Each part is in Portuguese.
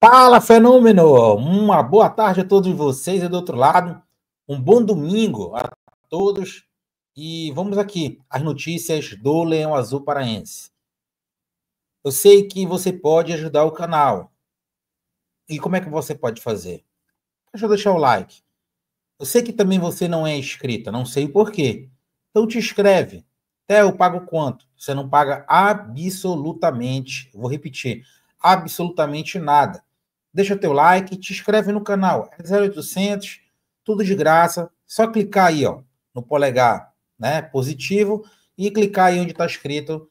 Fala, fenômeno! Uma boa tarde a todos vocês e do outro lado. Um bom domingo a todos. E vamos aqui às notícias do Leão Azul Paraense. Eu sei que você pode ajudar o canal. E como é que você pode fazer? Deixa eu deixar o like. Eu sei que também você não é inscrito, não sei o porquê. Então te inscreve. Até eu pago quanto? Você não paga absolutamente, vou repetir, absolutamente nada deixa teu like, te inscreve no canal. É 0800, tudo de graça. Só clicar aí, ó, no polegar, né, positivo e clicar aí onde está escrito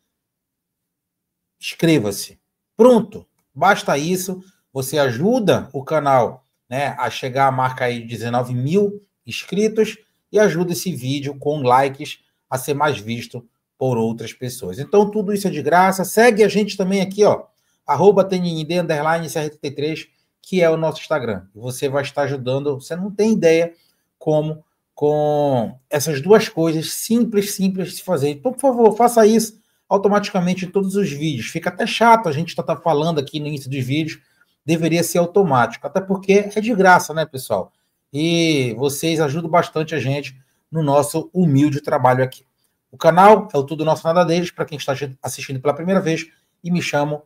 inscreva-se. Pronto, basta isso. Você ajuda o canal, né, a chegar à marca aí de 19 mil inscritos e ajuda esse vídeo com likes a ser mais visto por outras pessoas. Então tudo isso é de graça. Segue a gente também aqui, ó, arroba TNND, underline CR33, que é o nosso Instagram. Você vai estar ajudando, você não tem ideia como com essas duas coisas simples, simples de se fazer. Então, por favor, faça isso automaticamente em todos os vídeos. Fica até chato a gente estar tá, tá falando aqui no início dos vídeos, deveria ser automático, até porque é de graça, né, pessoal? E vocês ajudam bastante a gente no nosso humilde trabalho aqui. O canal é o Tudo Nosso Nada Deles, para quem está assistindo pela primeira vez, e me chamo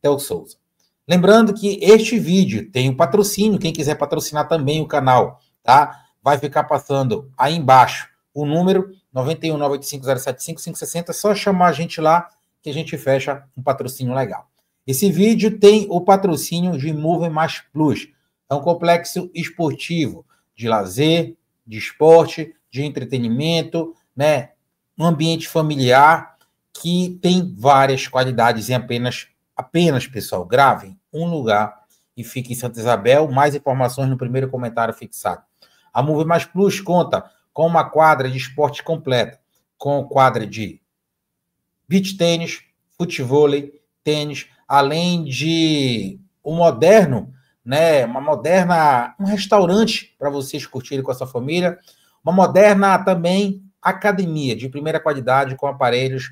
Tel Souza. Lembrando que este vídeo tem o um patrocínio, quem quiser patrocinar também o canal, tá? Vai ficar passando aí embaixo o número 91985075560, é só chamar a gente lá que a gente fecha um patrocínio legal. Esse vídeo tem o patrocínio de Movem Mais Plus. É um complexo esportivo de lazer, de esporte, de entretenimento, né? Um ambiente familiar que tem várias qualidades em apenas apenas, pessoal, gravem um lugar e fique em Santa Isabel. Mais informações no primeiro comentário fixado. A Move Mais Plus conta com uma quadra de esporte completa, com quadra de beach tênis, futebol, tênis, além de um moderno, né, uma moderna, um restaurante para vocês curtirem com a sua família, uma moderna também academia de primeira qualidade com aparelhos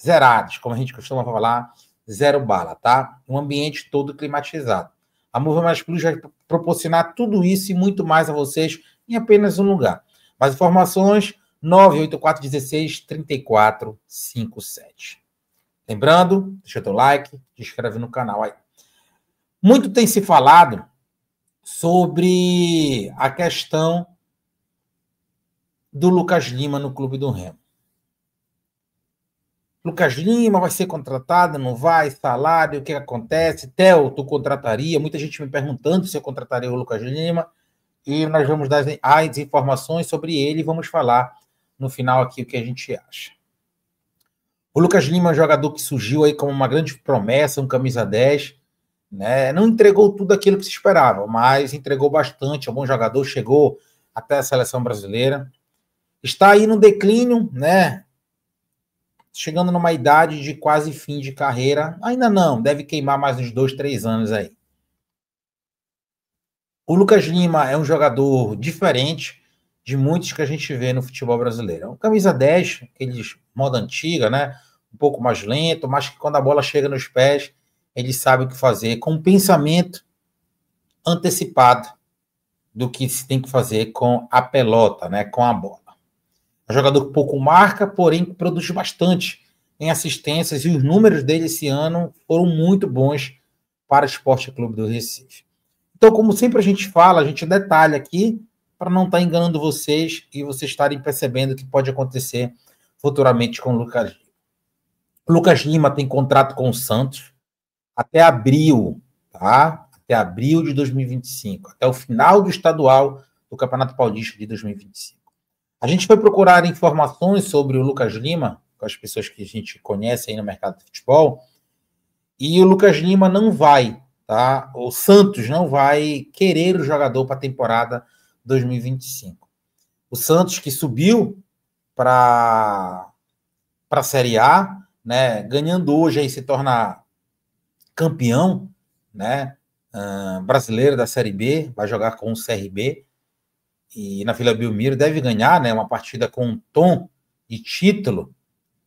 zerados, como a gente costuma falar, zero bala, tá? Um ambiente todo climatizado. A Move Mais Plus vai proporcionar tudo isso e muito mais a vocês em apenas um lugar. Mais informações, 984-16-3457. Lembrando, deixa teu like, se inscreve no canal aí. Muito tem se falado sobre a questão do Lucas Lima no Clube do Remo. Lucas Lima vai ser contratado, não vai? Salário, o que acontece? Theo, tu contrataria? Muita gente me perguntando se eu contrataria o Lucas Lima. E nós vamos dar as informações sobre ele e vamos falar no final aqui o que a gente acha. O Lucas Lima é um jogador que surgiu aí como uma grande promessa, um camisa 10. Né? Não entregou tudo aquilo que se esperava, mas entregou bastante. É um bom jogador, chegou até a seleção brasileira. Está aí no declínio, né? chegando numa idade de quase fim de carreira. Ainda não, deve queimar mais uns dois, três anos aí. O Lucas Lima é um jogador diferente de muitos que a gente vê no futebol brasileiro. É um camisa 10, aqueles moda antiga, né? Um pouco mais lento, mas que quando a bola chega nos pés, ele sabe o que fazer, com um pensamento antecipado do que se tem que fazer com a pelota, né? Com a bola. É jogador que pouco marca, porém produz bastante em assistências e os números dele esse ano foram muito bons para o Esporte Clube do Recife. Então, como sempre a gente fala, a gente detalha aqui para não estar tá enganando vocês e vocês estarem percebendo o que pode acontecer futuramente com o Lucas Lima. Lucas Lima tem contrato com o Santos até abril, tá? Até abril de 2025, até o final do estadual do Campeonato Paulista de 2025. A gente foi procurar informações sobre o Lucas Lima, com as pessoas que a gente conhece aí no mercado de futebol, e o Lucas Lima não vai, tá? O Santos não vai querer o jogador para a temporada 2025. O Santos que subiu para para a Série A, né? Ganhando hoje aí se torna campeão, né? Uh, brasileiro da Série B, vai jogar com o CRB e na Vila Belmiro deve ganhar né, uma partida com tom e título.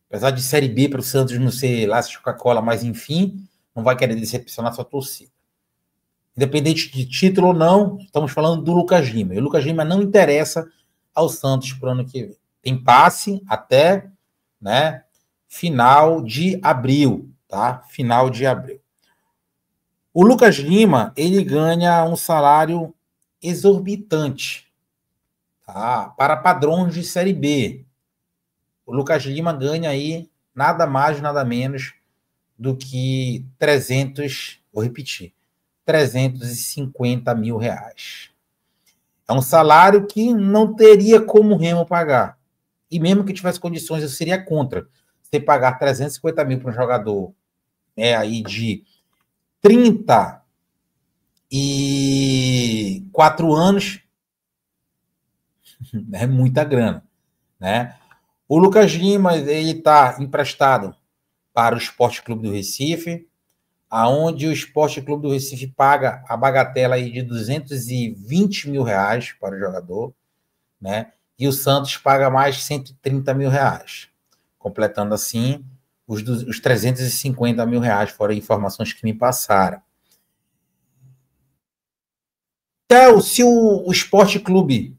Apesar de Série B para o Santos não ser lá de Coca-Cola, mas enfim, não vai querer decepcionar sua torcida. Independente de título ou não, estamos falando do Lucas Lima. E o Lucas Lima não interessa ao Santos para o ano que vem. Tem passe até né, final de abril, tá? Final de abril. O Lucas Lima, ele ganha um salário exorbitante. Tá? Para padrões de Série B, o Lucas Lima ganha aí nada mais, nada menos do que 300, vou repetir, 350 mil reais. É um salário que não teria como o Remo pagar. E mesmo que tivesse condições, eu seria contra. Você pagar 350 mil para um jogador né, aí de 34 e anos, é muita grana, né? O Lucas Lima, ele está emprestado para o Esporte Clube do Recife, aonde o Esporte Clube do Recife paga a bagatela aí de 220 mil reais para o jogador, né? E o Santos paga mais 130 mil reais, completando assim os, os 350 mil reais, fora informações que me passaram. Theo, então, se o, o Esporte Clube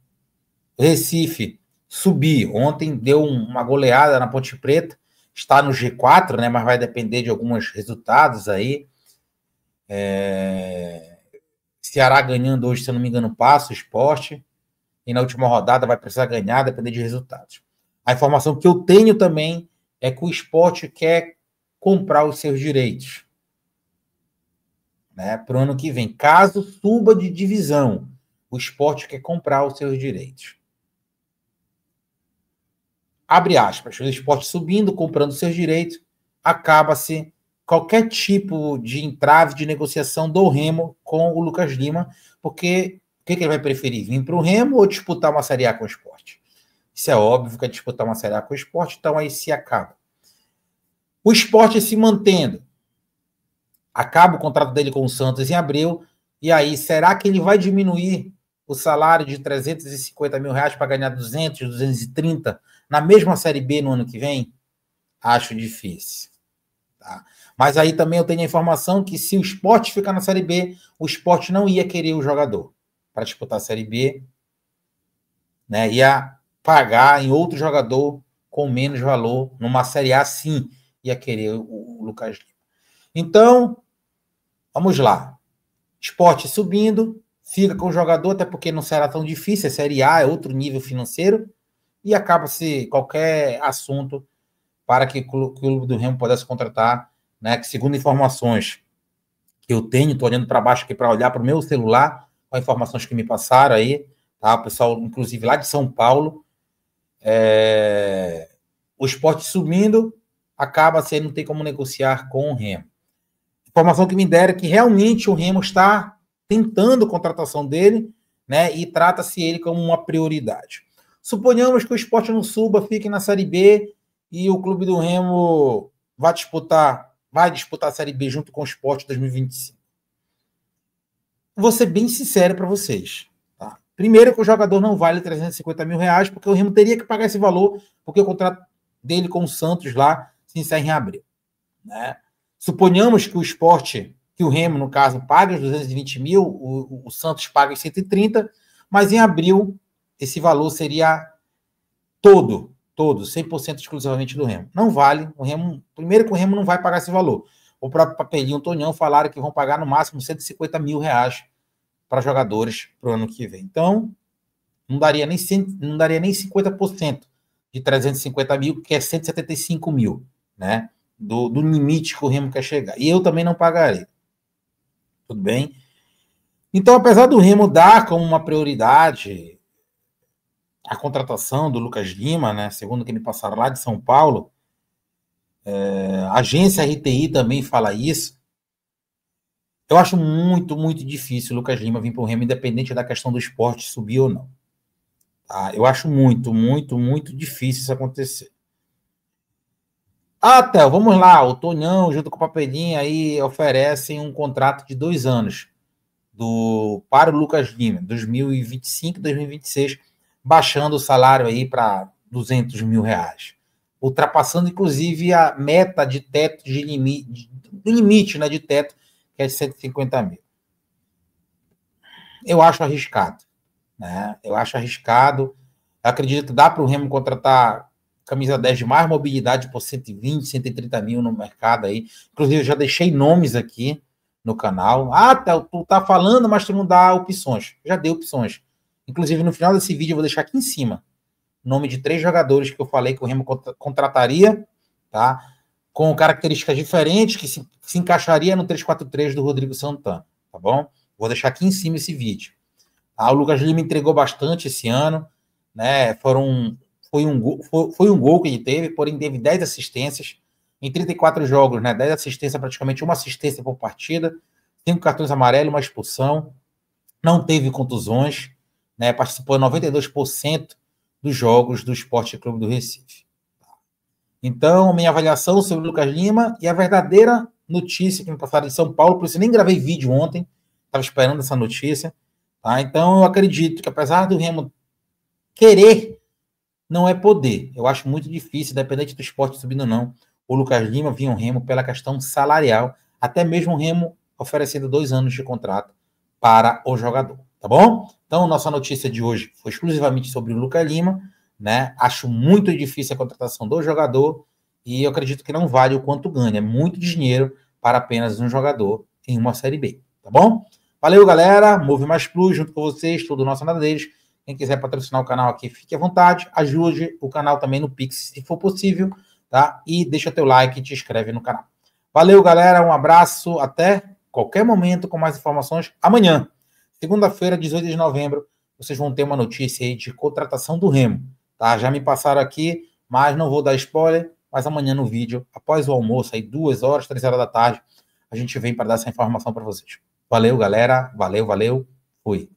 Recife subir. Ontem deu uma goleada na Ponte Preta, está no G4, né? Mas vai depender de alguns resultados aí. É... Ceará ganhando hoje, se eu não me engano, passa o esporte. E na última rodada vai precisar ganhar, depender de resultados. A informação que eu tenho também é que o esporte quer comprar os seus direitos. Né, para o ano que vem. Caso suba de divisão, o esporte quer comprar os seus direitos abre aspas, o esporte subindo, comprando seus direitos, acaba-se qualquer tipo de entrave de negociação do Remo com o Lucas Lima, porque o que, que ele vai preferir? Vir para o Remo ou disputar uma Série A com o esporte? Isso é óbvio que é disputar uma Série A com o esporte, então aí se acaba. O esporte se mantendo. Acaba o contrato dele com o Santos em abril, e aí será que ele vai diminuir o salário de 350 mil reais para ganhar 200, 230? na mesma Série B no ano que vem? Acho difícil. Tá? Mas aí também eu tenho a informação que se o esporte ficar na Série B, o esporte não ia querer o jogador para disputar a Série B. Né? Ia pagar em outro jogador com menos valor. Numa Série A, sim, ia querer o, o Lucas Lima. Então, vamos lá. Esporte subindo, fica com o jogador, até porque não será tão difícil. A Série A é outro nível financeiro e acaba-se qualquer assunto para que o Clube do Remo pudesse contratar, né? Que segundo informações que eu tenho, estou olhando para baixo aqui para olhar para o meu celular, com informações que me passaram aí, tá? O pessoal, inclusive lá de São Paulo, é... o esporte subindo, acaba sendo não tem como negociar com o Remo. Informação que me deram é que realmente o Remo está tentando a contratação dele, né? E trata-se ele como uma prioridade. Suponhamos que o esporte não suba, fique na Série B e o Clube do Remo vai disputar, vai disputar a Série B junto com o esporte 2025. Vou ser bem sincero para vocês. Tá? Primeiro que o jogador não vale 350 mil reais, porque o Remo teria que pagar esse valor, porque o contrato dele com o Santos lá se encerra em abril. Né? Suponhamos que o esporte, que o Remo, no caso, paga os 220 mil, o, o Santos paga os 130, mas em abril esse valor seria todo, todo, 100% exclusivamente do Remo. Não vale, o Remo, primeiro que o Remo não vai pagar esse valor. O próprio Papelinho e o Tonhão falaram que vão pagar no máximo 150 mil reais para jogadores para o ano que vem. Então, não daria nem, não daria nem 50% de 350 mil, que é 175 mil, né? Do, do limite que o Remo quer chegar. E eu também não pagarei. Tudo bem? Então, apesar do Remo dar como uma prioridade a contratação do Lucas Lima, né, segundo que ele passaram lá de São Paulo, é, a agência RTI também fala isso. Eu acho muito, muito difícil o Lucas Lima vir para o Remo, independente da questão do esporte subir ou não. Tá? Eu acho muito, muito, muito difícil isso acontecer. Ah, Théo, vamos lá. O Tonhão, junto com o Papelinha, aí oferecem um contrato de dois anos do para o Lucas Lima, 2025 2026 baixando o salário aí para 200 mil reais, ultrapassando inclusive a meta de teto de limite, do limite, né, de teto que é de 150 mil. Eu acho arriscado, né? Eu acho arriscado. Eu acredito que dá para o Remo contratar camisa 10 de mais mobilidade por 120, 130 mil no mercado aí. Inclusive, eu já deixei nomes aqui no canal. Ah, tu tá falando, mas tu não dá opções. já dei opções. Inclusive, no final desse vídeo, eu vou deixar aqui em cima o nome de três jogadores que eu falei que o Remo contrataria, tá? Com características diferentes que se, se encaixaria no 3-4-3 do Rodrigo Santana, tá bom? Vou deixar aqui em cima esse vídeo. Ah, o Lucas Lima entregou bastante esse ano, né? Foram foi um gol, foi, foi, um gol que ele teve, porém teve 10 assistências em 34 jogos, né? 10 assistências, praticamente uma assistência por partida, cinco cartões amarelos, uma expulsão, não teve contusões, né, participou em 92% dos jogos do Esporte Clube do Recife. Então, minha avaliação sobre o Lucas Lima e a verdadeira notícia que me passaram de São Paulo, por isso nem gravei vídeo ontem, estava esperando essa notícia. Tá? Então, eu acredito que apesar do Remo querer, não é poder. Eu acho muito difícil, independente do esporte subindo ou não, o Lucas Lima vir um Remo pela questão salarial, até mesmo o Remo oferecendo dois anos de contrato para o jogador. Tá bom? Então, nossa notícia de hoje foi exclusivamente sobre o Lucas Lima, né? Acho muito difícil a contratação do jogador e eu acredito que não vale o quanto ganha. É muito dinheiro para apenas um jogador em uma Série B, tá bom? Valeu, galera. Move Mais Plus junto com vocês, tudo nosso nada deles. Quem quiser patrocinar o canal aqui, fique à vontade. Ajude o canal também no Pix, se for possível, tá? E deixa teu like e te inscreve no canal. Valeu, galera. Um abraço. Até qualquer momento com mais informações amanhã. Segunda-feira, 18 de novembro, vocês vão ter uma notícia aí de contratação do Remo. Tá? Já me passaram aqui, mas não vou dar spoiler. Mas amanhã no vídeo, após o almoço, aí duas horas, três horas da tarde, a gente vem para dar essa informação para vocês. Valeu, galera. Valeu, valeu. Fui.